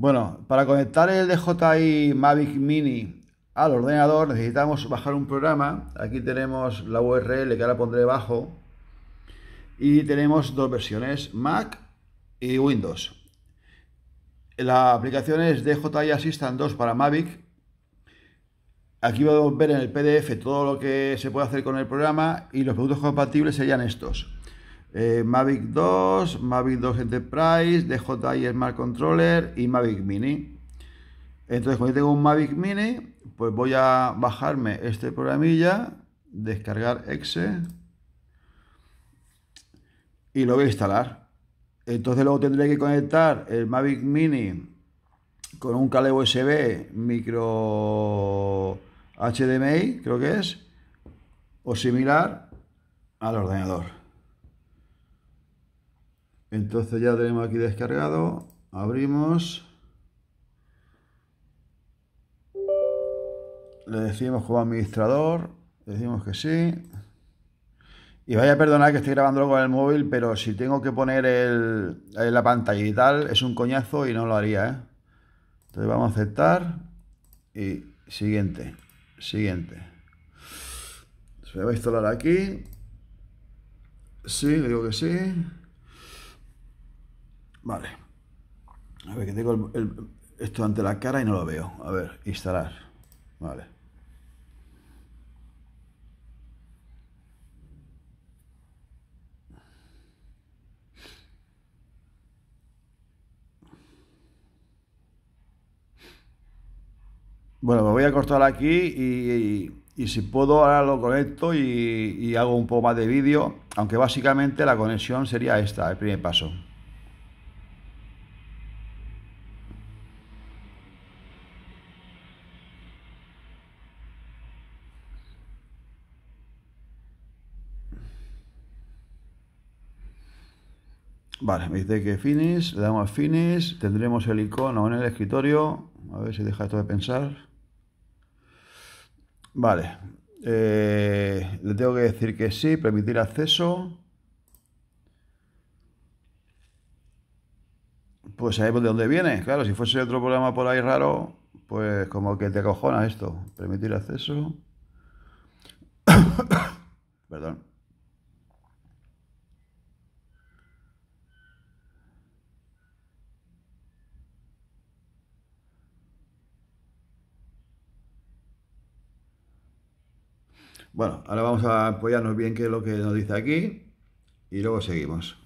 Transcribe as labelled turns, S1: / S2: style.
S1: Bueno, para conectar el DJI Mavic Mini al ordenador necesitamos bajar un programa. Aquí tenemos la URL que ahora pondré abajo. Y tenemos dos versiones, Mac y Windows. La aplicación es DJI Assistant 2 para Mavic. Aquí podemos ver en el PDF todo lo que se puede hacer con el programa y los productos compatibles serían estos. Eh, Mavic 2, Mavic 2 Enterprise, DJI Smart Controller y Mavic Mini. Entonces, cuando yo tengo un Mavic Mini, pues voy a bajarme este programilla, descargar exe y lo voy a instalar. Entonces luego tendré que conectar el Mavic Mini con un cable USB micro HDMI, creo que es, o similar al ordenador. Entonces ya tenemos aquí descargado. Abrimos. Le decimos como administrador. Le decimos que sí. Y vaya a perdonar que estoy grabando con el móvil, pero si tengo que poner eh, la pantalla y tal, es un coñazo y no lo haría. ¿eh? Entonces vamos a aceptar y siguiente, siguiente. Se va a instalar aquí. Sí, le digo que sí. Vale. A ver, que tengo esto ante la cara y no lo veo. A ver, instalar. Vale. Bueno, me voy a cortar aquí y, si puedo ahora lo conecto y hago un poco más de vídeo, aunque básicamente la conexión sería esta, el primer paso. Vale, me dice que finish, le damos a finish, tendremos el icono en el escritorio, a ver si deja esto de pensar. Vale, eh, le tengo que decir que sí, permitir acceso. Pues sabemos de dónde viene, claro, si fuese otro programa por ahí raro, pues como que te acojona esto, permitir acceso. Perdón. Bueno, ahora vamos a apoyarnos bien que es lo que nos dice aquí y luego seguimos.